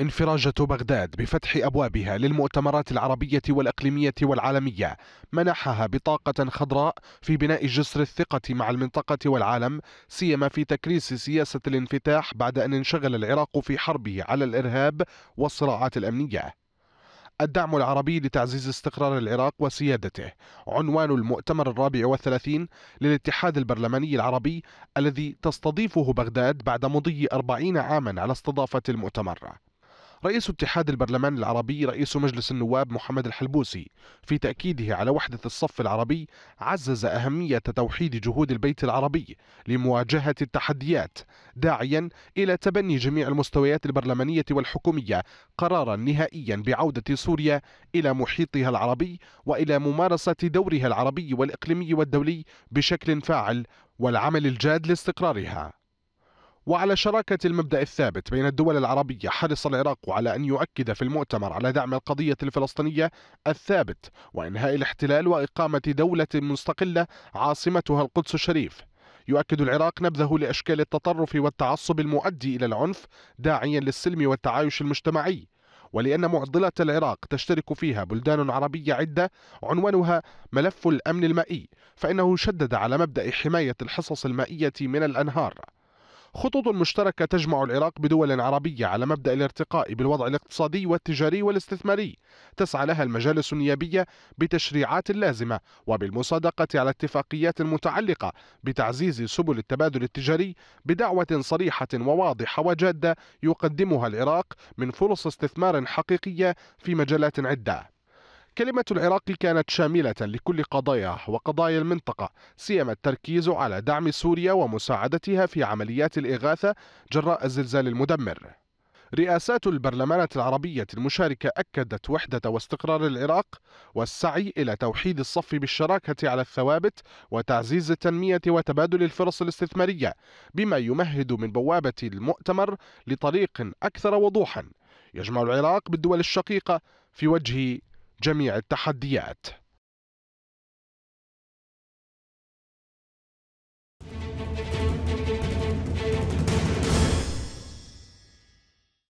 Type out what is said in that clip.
انفراجة بغداد بفتح أبوابها للمؤتمرات العربية والأقليمية والعالمية منحها بطاقة خضراء في بناء جسر الثقة مع المنطقة والعالم سيما في تكريس سياسة الانفتاح بعد أن انشغل العراق في حربه على الإرهاب والصراعات الأمنية الدعم العربي لتعزيز استقرار العراق وسيادته عنوان المؤتمر الرابع والثلاثين للاتحاد البرلماني العربي الذي تستضيفه بغداد بعد مضي أربعين عاما على استضافة المؤتمر رئيس اتحاد البرلمان العربي رئيس مجلس النواب محمد الحلبوسي في تأكيده على وحدة الصف العربي عزز أهمية توحيد جهود البيت العربي لمواجهة التحديات داعيا إلى تبني جميع المستويات البرلمانية والحكومية قرارا نهائيا بعودة سوريا إلى محيطها العربي وإلى ممارسة دورها العربي والإقليمي والدولي بشكل فاعل والعمل الجاد لاستقرارها وعلى شراكة المبدأ الثابت بين الدول العربية حرص العراق على أن يؤكد في المؤتمر على دعم القضية الفلسطينية الثابت وإنهاء الاحتلال وإقامة دولة مستقلة عاصمتها القدس الشريف يؤكد العراق نبذه لأشكال التطرف والتعصب المؤدي إلى العنف داعيا للسلم والتعايش المجتمعي ولأن معضلة العراق تشترك فيها بلدان عربية عدة عنوانها ملف الأمن المائي فإنه شدد على مبدأ حماية الحصص المائية من الأنهار خطوط مشتركة تجمع العراق بدول عربية على مبدأ الارتقاء بالوضع الاقتصادي والتجاري والاستثماري تسعى لها المجالس النيابية بتشريعات لازمة وبالمصادقة على اتفاقيات متعلقة بتعزيز سبل التبادل التجاري بدعوة صريحة وواضحة وجادة يقدمها العراق من فرص استثمار حقيقية في مجالات عدة كلمة العراق كانت شاملة لكل قضاياه وقضايا المنطقة سيما التركيز على دعم سوريا ومساعدتها في عمليات الإغاثة جراء الزلزال المدمر رئاسات البرلمانات العربية المشاركة أكدت وحدة واستقرار العراق والسعي إلى توحيد الصف بالشراكة على الثوابت وتعزيز التنمية وتبادل الفرص الاستثمارية بما يمهد من بوابة المؤتمر لطريق أكثر وضوحا يجمع العراق بالدول الشقيقة في وجه جميع التحديات